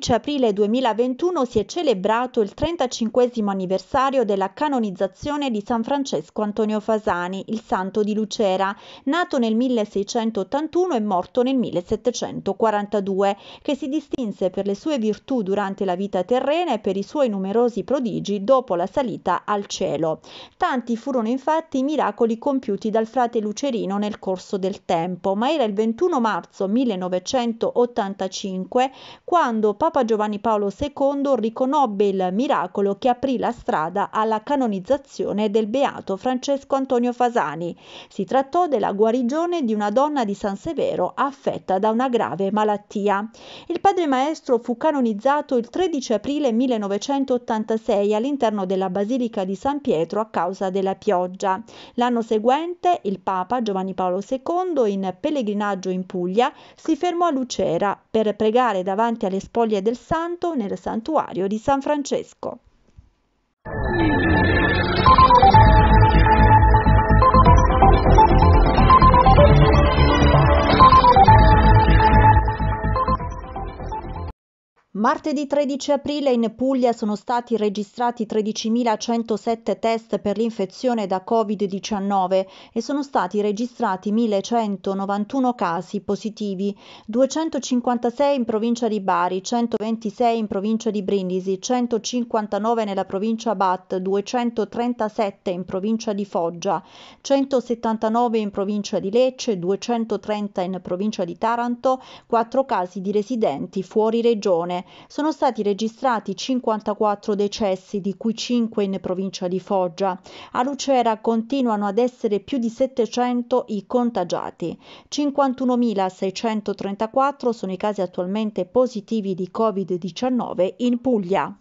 16 aprile 2021 si è celebrato il 35 anniversario della canonizzazione di San Francesco Antonio Fasani, il santo di Lucera, nato nel 1681 e morto nel 1742, che si distinse per le sue virtù durante la vita terrena e per i suoi numerosi prodigi dopo la salita al cielo. Tanti furono infatti i miracoli compiuti dal frate Lucerino nel corso del tempo, ma era il 21 marzo 1985 quando Papa Papa Giovanni Paolo II riconobbe il miracolo che aprì la strada alla canonizzazione del beato Francesco Antonio Fasani. Si trattò della guarigione di una donna di San Severo affetta da una grave malattia. Il padre maestro fu canonizzato il 13 aprile 1986 all'interno della Basilica di San Pietro a causa della pioggia. L'anno seguente il Papa Giovanni Paolo II in pellegrinaggio in Puglia si fermò a Lucera per pregare davanti alle spoglie Maria del Santo nel santuario di San Francesco. Martedì 13 aprile in Puglia sono stati registrati 13.107 test per l'infezione da Covid-19 e sono stati registrati 1.191 casi positivi, 256 in provincia di Bari, 126 in provincia di Brindisi, 159 nella provincia Bat, 237 in provincia di Foggia, 179 in provincia di Lecce, 230 in provincia di Taranto, 4 casi di residenti fuori regione sono stati registrati 54 decessi, di cui 5 in provincia di Foggia. A Lucera continuano ad essere più di 700 i contagiati. 51.634 sono i casi attualmente positivi di Covid-19 in Puglia.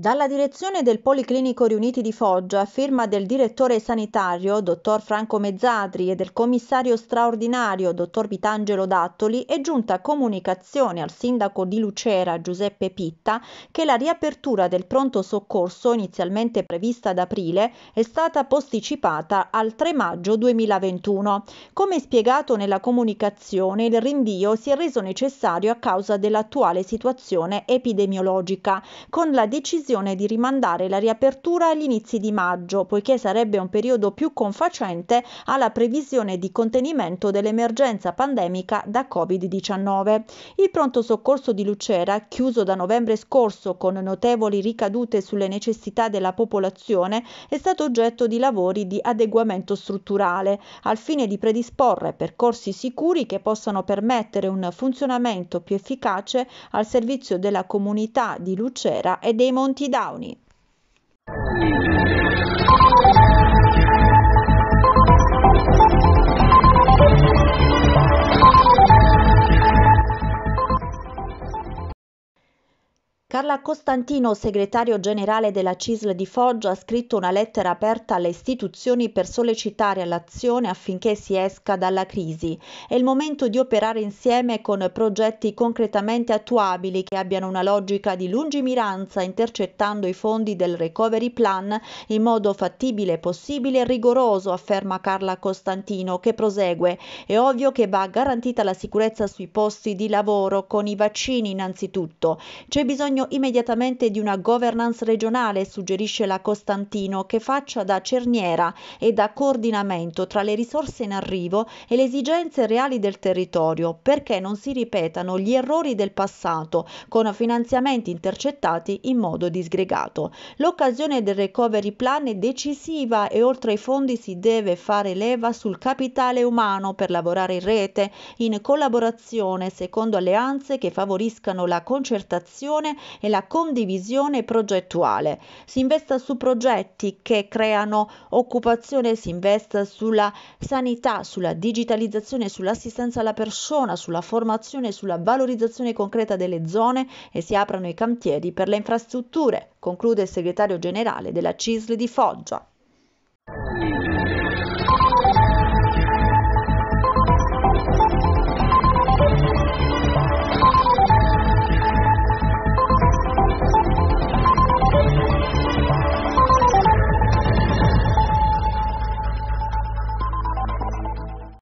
Dalla direzione del Policlinico Riuniti di Foggia, a firma del direttore sanitario, dottor Franco Mezzadri, e del commissario straordinario, dottor Vitangelo Dattoli, è giunta comunicazione al sindaco di Lucera, Giuseppe Pitta, che la riapertura del pronto soccorso, inizialmente prevista ad aprile, è stata posticipata al 3 maggio 2021. Come spiegato nella comunicazione, il rinvio si è reso necessario a causa dell'attuale situazione epidemiologica, con la decisione suggerimento di rimandare la riapertura agli inizi di maggio, poiché sarebbe un periodo più confacente alla previsione di contenimento dell'emergenza pandemica da Covid-19. Il pronto soccorso di Lucera, chiuso da novembre scorso con notevoli ricadute sulle necessità della popolazione, è stato oggetto di lavori di adeguamento strutturale, al fine di predisporre percorsi sicuri che possano permettere un funzionamento più efficace al servizio della comunità di Lucera e dei Monti Monty Downey. Carla Costantino, segretario generale della CISL di Foggia, ha scritto una lettera aperta alle istituzioni per sollecitare all'azione affinché si esca dalla crisi. È il momento di operare insieme con progetti concretamente attuabili che abbiano una logica di lungimiranza, intercettando i fondi del Recovery Plan in modo fattibile, possibile e rigoroso, afferma Carla Costantino, che prosegue. È ovvio che va garantita la sicurezza sui posti di lavoro con i vaccini innanzitutto. C'è bisogno bisogno immediatamente di una governance regionale, suggerisce la Costantino, che faccia da cerniera e da coordinamento tra le risorse in arrivo e le esigenze reali del territorio, perché non si ripetano gli errori del passato con finanziamenti intercettati in modo disgregato. L'occasione del recovery plan è decisiva e oltre ai fondi si deve fare leva sul capitale umano per lavorare in rete, in collaborazione secondo alleanze che favoriscano la concertazione e la condivisione progettuale. Si investa su progetti che creano occupazione, si investa sulla sanità, sulla digitalizzazione, sull'assistenza alla persona, sulla formazione, sulla valorizzazione concreta delle zone e si aprono i cantieri per le infrastrutture, conclude il segretario generale della CISL di Foggia.